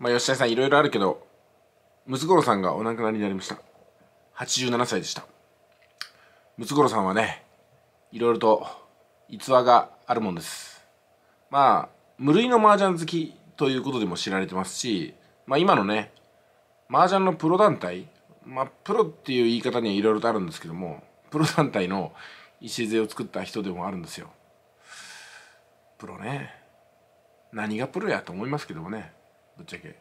まあ、吉田さんいろいろあるけど、ムツゴロウさんがお亡くなりになりました。87歳でした。ムツゴロウさんはね、いろいろと逸話があるもんです。まあ、無類の麻雀好きということでも知られてますし、まあ今のね、麻雀のプロ団体、まあプロっていう言い方にはいろいろとあるんですけども、プロ団体の礎を作った人でもあるんですよ。プロね。何がプロやと思いますけどもね。ぶっちゃけ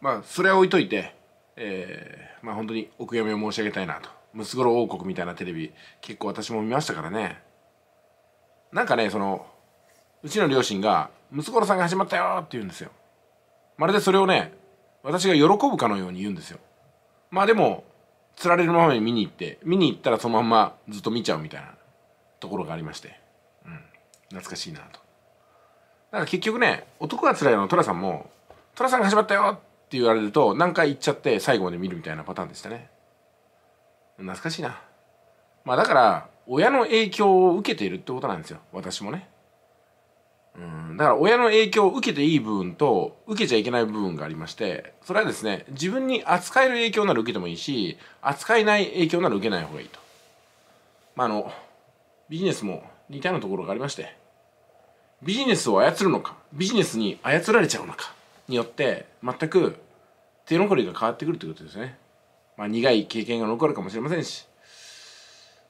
まあそれは置いといてえー、まあ本当にお悔やみを申し上げたいなとムスゴロ王国みたいなテレビ結構私も見ましたからねなんかねそのうちの両親が「ムスゴロさんが始まったよ」って言うんですよまるでそれをね私が喜ぶかのように言うんですよまあでもつられるままに見に行って見に行ったらそのまんまずっと見ちゃうみたいなところがありまして、うん、懐かしいなとだから結局ね男がつらいの寅さんも寅さんが始まったよって言われると何回行っちゃって最後まで見るみたいなパターンでしたね懐かしいなまあだから親の影響を受けているってことなんですよ私もねうんだから親の影響を受けていい部分と受けちゃいけない部分がありましてそれはですね自分に扱える影響なら受けてもいいし扱えない影響なら受けない方がいいとまああのビジネスも似たようなところがありましてビジネスを操るのかビジネスに操られちゃうのかによって全く手残りが変わってくるということですね。まあ、苦い経験が残るかもしれませんし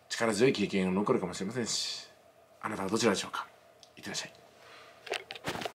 力強い経験が残るかもしれませんしあなたはどちらでしょうかいってらっしゃい。